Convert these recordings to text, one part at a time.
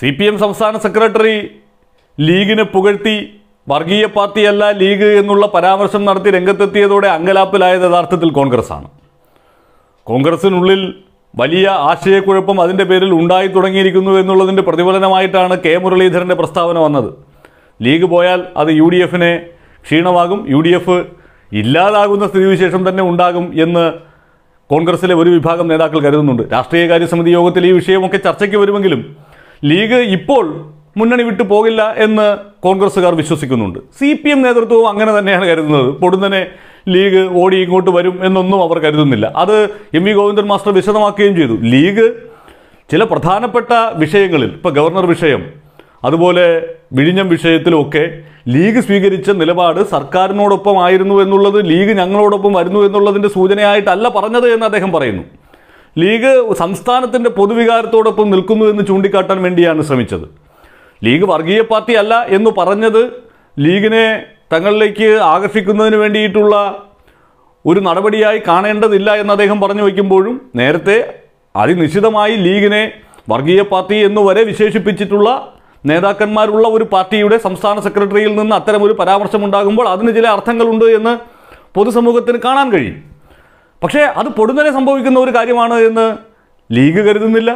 C P M സംസ്ഥാന secretary ലീഗിനെ പുകഴ്ത്തി വർഗീയ പാർട്ടിയല്ല ലീഗ് എന്നുള്ള പരാമർശം നടത്തി രംഗത്തെത്തിയതോടെ അങ്കലാപ്പിലായത് യഥാർത്ഥത്തിൽ കോൺഗ്രസ്സാണ് കോൺഗ്രസിനുള്ളിൽ വലിയ ആശയക്കുഴപ്പം അതിൻ്റെ പേരിൽ ഉണ്ടായി തുടങ്ങിയിരിക്കുന്നു എന്നുള്ളതിൻ്റെ പ്രതിഫലനമായിട്ടാണ് കെ മുരളീധരൻ്റെ പ്രസ്താവന വന്നത് ലീഗ് പോയാൽ അത് യു ഡി എഫിനെ ക്ഷീണമാകും യു ഡി എഫ് ഇല്ലാതാകുന്ന സ്ഥിതിവിശേഷം തന്നെ ഉണ്ടാകും എന്ന് കോൺഗ്രസിലെ ഒരു വിഭാഗം നേതാക്കൾ കരുതുന്നുണ്ട് രാഷ്ട്രീയ സമിതി യോഗത്തിൽ ഈ വിഷയമൊക്കെ ചർച്ചയ്ക്ക് വരുമെങ്കിലും ലീഗ് ഇപ്പോൾ മുന്നണി വിട്ടു പോകില്ല എന്ന് കോൺഗ്രസ്സുകാർ വിശ്വസിക്കുന്നുണ്ട് സി പി എം നേതൃത്വവും അങ്ങനെ തന്നെയാണ് കരുതുന്നത് പൊടുന്നനെ ലീഗ് ഓടി ഇങ്ങോട്ട് വരും എന്നൊന്നും അവർ കരുതുന്നില്ല അത് എം വി ഗോവിന്ദൻ മാസ്റ്റർ വിശദമാക്കുകയും ചെയ്തു ലീഗ് ചില പ്രധാനപ്പെട്ട വിഷയങ്ങളിൽ ഇപ്പോൾ ഗവർണർ വിഷയം അതുപോലെ വിഴിഞ്ഞം വിഷയത്തിലൊക്കെ ലീഗ് സ്വീകരിച്ച നിലപാട് സർക്കാരിനോടൊപ്പം ആയിരുന്നു എന്നുള്ളത് ലീഗ് ഞങ്ങളോടൊപ്പം വരുന്നു എന്നുള്ളതിൻ്റെ സൂചനയായിട്ടല്ല പറഞ്ഞത് എന്ന് അദ്ദേഹം പറയുന്നു ലീഗ് സംസ്ഥാനത്തിൻ്റെ പൊതുവികാരത്തോടൊപ്പം നിൽക്കുന്നു എന്ന് ചൂണ്ടിക്കാട്ടാൻ വേണ്ടിയാണ് ശ്രമിച്ചത് ലീഗ് വർഗീയ പാർട്ടി അല്ല എന്ന് പറഞ്ഞത് ലീഗിനെ തങ്ങളിലേക്ക് ആകർഷിക്കുന്നതിന് വേണ്ടിയിട്ടുള്ള ഒരു നടപടിയായി കാണേണ്ടതില്ല എന്ന് അദ്ദേഹം പറഞ്ഞു വയ്ക്കുമ്പോഴും നേരത്തെ അതിനിശ്ചിതമായി ലീഗിനെ വർഗീയ പാർട്ടി എന്ന് വരെ വിശേഷിപ്പിച്ചിട്ടുള്ള നേതാക്കന്മാരുള്ള ഒരു പാർട്ടിയുടെ സംസ്ഥാന സെക്രട്ടറിയിൽ നിന്ന് അത്തരമൊരു പരാമർശമുണ്ടാകുമ്പോൾ അതിന് ചില അർത്ഥങ്ങളുണ്ട് എന്ന് പൊതുസമൂഹത്തിന് കാണാൻ കഴിയും പക്ഷേ അത് പൊടുന്നനെ സംഭവിക്കുന്ന ഒരു കാര്യമാണ് എന്ന് ലീഗ് കരുതുന്നില്ല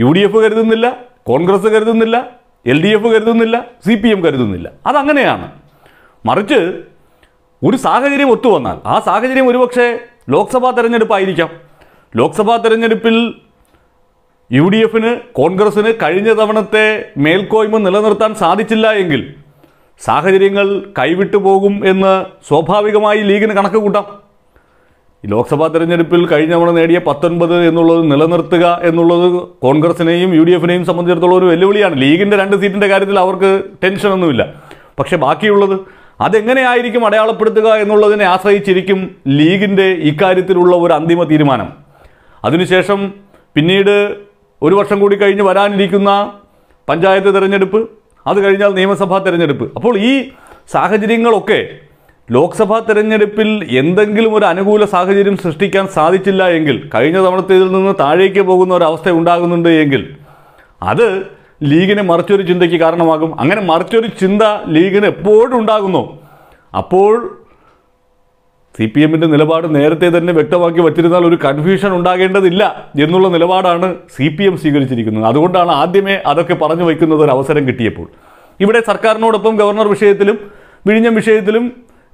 യു ഡി എഫ് കരുതുന്നില്ല കോൺഗ്രസ് കരുതുന്നില്ല എൽ ഡി എഫ് കരുതുന്നില്ല സി പി എം കരുതുന്നില്ല അതങ്ങനെയാണ് മറിച്ച് ഒരു സാഹചര്യം ഒത്തുവന്നാൽ ആ സാഹചര്യം ഒരുപക്ഷെ ലോക്സഭാ തെരഞ്ഞെടുപ്പായിരിക്കാം ലോക്സഭാ തെരഞ്ഞെടുപ്പിൽ യു ഡി എഫിന് കോൺഗ്രസ്സിന് കഴിഞ്ഞ തവണത്തെ മേൽക്കോയ്മ നിലനിർത്താൻ സാധിച്ചില്ല എങ്കിൽ സാഹചര്യങ്ങൾ കൈവിട്ടു പോകും എന്ന് സ്വാഭാവികമായി ലീഗിന് കണക്ക് കൂട്ടാം ലോക്സഭാ തെരഞ്ഞെടുപ്പിൽ കഴിഞ്ഞ തവണ നേടിയ പത്തൊൻപത് എന്നുള്ളത് നിലനിർത്തുക എന്നുള്ളത് കോൺഗ്രസിനെയും യു ഡി എഫിനെയും സംബന്ധിച്ചിടത്തോളം ഒരു വെല്ലുവിളിയാണ് ലീഗിൻ്റെ രണ്ട് സീറ്റിൻ്റെ കാര്യത്തിൽ അവർക്ക് ടെൻഷനൊന്നുമില്ല പക്ഷേ ബാക്കിയുള്ളത് അതെങ്ങനെയായിരിക്കും അടയാളപ്പെടുത്തുക എന്നുള്ളതിനെ ആശ്രയിച്ചിരിക്കും ലീഗിൻ്റെ ഇക്കാര്യത്തിലുള്ള ഒരു അന്തിമ തീരുമാനം അതിനുശേഷം പിന്നീട് ഒരു വർഷം കൂടി കഴിഞ്ഞ് വരാനിരിക്കുന്ന പഞ്ചായത്ത് തിരഞ്ഞെടുപ്പ് അത് കഴിഞ്ഞാൽ നിയമസഭാ തിരഞ്ഞെടുപ്പ് അപ്പോൾ ഈ സാഹചര്യങ്ങളൊക്കെ ലോക്സഭാ തെരഞ്ഞെടുപ്പിൽ എന്തെങ്കിലും ഒരു അനുകൂല സാഹചര്യം സൃഷ്ടിക്കാൻ സാധിച്ചില്ല എങ്കിൽ കഴിഞ്ഞ ഇതിൽ നിന്ന് താഴേക്ക് പോകുന്ന ഒരു അവസ്ഥ ഉണ്ടാകുന്നുണ്ട് എങ്കിൽ അത് ലീഗിനെ മറിച്ചൊരു ചിന്തയ്ക്ക് കാരണമാകും അങ്ങനെ മറിച്ചൊരു ചിന്ത ലീഗിന് എപ്പോഴും ഉണ്ടാകുന്നു അപ്പോൾ സി പി എമ്മിൻ്റെ നിലപാട് നേരത്തെ തന്നെ വ്യക്തമാക്കി വച്ചിരുന്നാൽ ഒരു കൺഫ്യൂഷൻ ഉണ്ടാകേണ്ടതില്ല എന്നുള്ള നിലപാടാണ് സി പി എം സ്വീകരിച്ചിരിക്കുന്നത് അതുകൊണ്ടാണ് ആദ്യമേ അതൊക്കെ പറഞ്ഞു വയ്ക്കുന്നത് ഒരു അവസരം കിട്ടിയപ്പോൾ ഇവിടെ സർക്കാരിനോടൊപ്പം ഗവർണർ വിഷയത്തിലും വിഴിഞ്ഞം വിഷയത്തിലും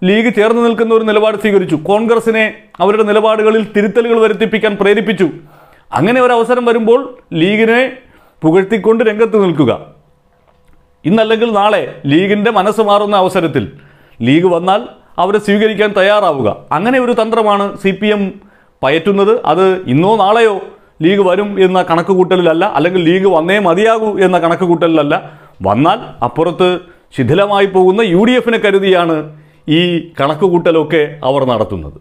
ലീഗ് ചേർന്ന് നിൽക്കുന്ന ഒരു നിലപാട് സ്വീകരിച്ചു കോൺഗ്രസിനെ അവരുടെ നിലപാടുകളിൽ തിരുത്തലുകൾ വരുത്തിപ്പിക്കാൻ പ്രേരിപ്പിച്ചു അങ്ങനെ ഒരു അവസരം വരുമ്പോൾ ലീഗിനെ പുകഴ്ത്തിക്കൊണ്ട് രംഗത്ത് നിൽക്കുക ഇന്നല്ലെങ്കിൽ നാളെ ലീഗിൻ്റെ മനസ്സ് മാറുന്ന അവസരത്തിൽ ലീഗ് വന്നാൽ അവരെ സ്വീകരിക്കാൻ തയ്യാറാവുക അങ്ങനെ ഒരു തന്ത്രമാണ് സി പി എം പയറ്റുന്നത് അത് ഇന്നോ നാളെയോ ലീഗ് വരും എന്ന കണക്കുകൂട്ടലിലല്ല അല്ലെങ്കിൽ ലീഗ് വന്നേ മതിയാകൂ എന്ന കണക്കുകൂട്ടലിലല്ല വന്നാൽ അപ്പുറത്ത് ശിഥിലമായി പോകുന്ന യു ഡി എഫിനെ കരുതിയാണ് ഈ കണക്കുകൂട്ടലൊക്കെ അവർ നടത്തുന്നത്